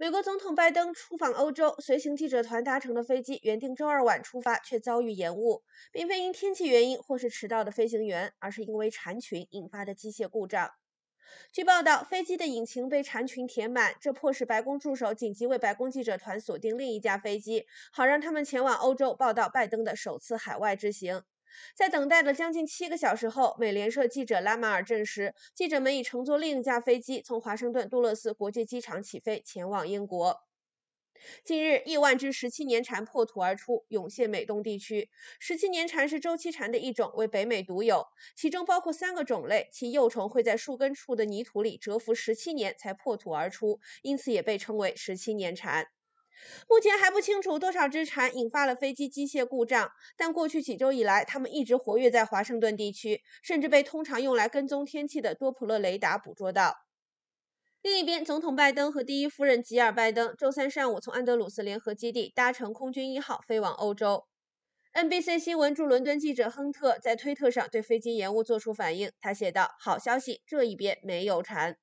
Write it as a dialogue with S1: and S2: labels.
S1: 美国总统拜登出访欧洲，随行记者团搭乘的飞机原定周二晚出发，却遭遇延误，并非因天气原因或是迟到的飞行员，而是因为蝉群引发的机械故障。据报道，飞机的引擎被蝉群填满，这迫使白宫助手紧急为白宫记者团锁定另一架飞机，好让他们前往欧洲报道拜登的首次海外之行。在等待了将近七个小时后，美联社记者拉马尔证实，记者们已乘坐另一架飞机从华盛顿杜勒斯国际机场起飞，前往英国。近日，亿万只十七年蝉破土而出，涌现美东地区。十七年蝉是周期蝉的一种，为北美独有，其中包括三个种类，其幼虫会在树根处的泥土里蛰伏十七年才破土而出，因此也被称为十七年蝉。目前还不清楚多少只蝉引发了飞机机械故障，但过去几周以来，它们一直活跃在华盛顿地区，甚至被通常用来跟踪天气的多普勒雷达捕捉到。另一边，总统拜登和第一夫人吉尔拜登周三上午从安德鲁斯联合基地搭乘空军一号飞往欧洲。NBC 新闻驻伦敦记者亨特在推特上对飞机延误作出反应，他写道：“好消息，这一边没有蝉。”